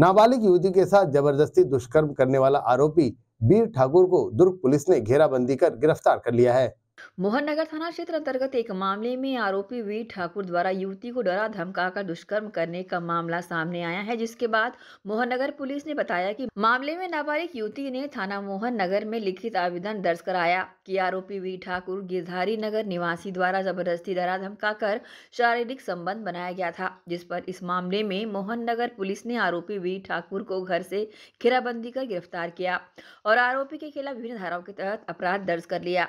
नाबालिग युवती के साथ जबरदस्ती दुष्कर्म करने वाला आरोपी बीर ठाकुर को दुर्ग पुलिस ने घेराबंदी कर गिरफ्तार कर लिया है मोहननगर थाना क्षेत्र अंतर्गत एक मामले में आरोपी वीर ठाकुर द्वारा युवती को डरा धमकाकर दुष्कर्म करने का मामला सामने आया है जिसके बाद मोहननगर पुलिस ने बताया कि मामले में नाबालिग युवती ने थाना मोहननगर में लिखित आवेदन दर्ज कराया कि आरोपी वीर ठाकुर गिरधारी नगर निवासी द्वारा जबरदस्ती डरा धमकाकर शारीरिक संबंध बनाया गया था जिस पर इस मामले में मोहन पुलिस ने आरोपी वीर ठाकुर को घर से घेराबंदी कर गिरफ्तार किया और आरोपी के खिलाफ विभिन्न धाराओं के तहत अपराध दर्ज कर लिया